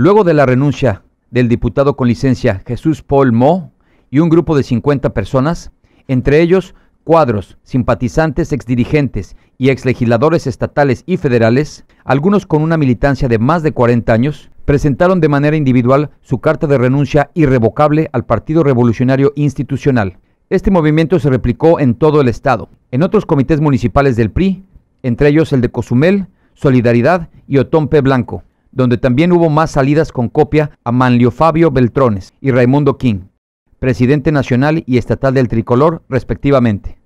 Luego de la renuncia del diputado con licencia Jesús Paul Mo y un grupo de 50 personas, entre ellos cuadros, simpatizantes, exdirigentes y exlegisladores estatales y federales, algunos con una militancia de más de 40 años, presentaron de manera individual su carta de renuncia irrevocable al Partido Revolucionario Institucional. Este movimiento se replicó en todo el estado, en otros comités municipales del PRI, entre ellos el de Cozumel, Solidaridad y Otompe Blanco donde también hubo más salidas con copia a Manlio Fabio Beltrones y Raimundo King, presidente nacional y estatal del tricolor, respectivamente.